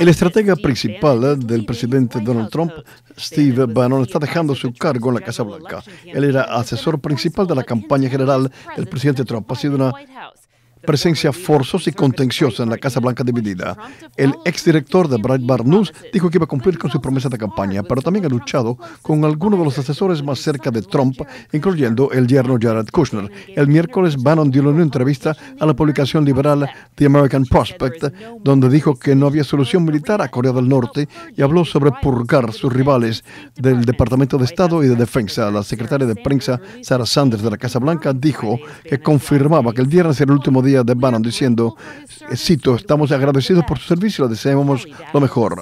El estratega principal del presidente Donald Trump, Steve Bannon, está dejando su cargo en la Casa Blanca. Él era asesor principal de la campaña general del presidente Trump. Ha sido una presencia forzosa y contenciosa en la Casa Blanca dividida. El exdirector de Breitbart News dijo que iba a cumplir con su promesa de campaña, pero también ha luchado con algunos de los asesores más cerca de Trump, incluyendo el yerno Jared Kushner. El miércoles, Bannon dio una entrevista a la publicación liberal The American Prospect, donde dijo que no había solución militar a Corea del Norte y habló sobre purgar sus rivales del Departamento de Estado y de Defensa. La secretaria de prensa, Sarah Sanders, de la Casa Blanca, dijo que confirmaba que el viernes era el último día días de Bannon diciendo, eh, cito, estamos agradecidos por su servicio, deseamos lo mejor.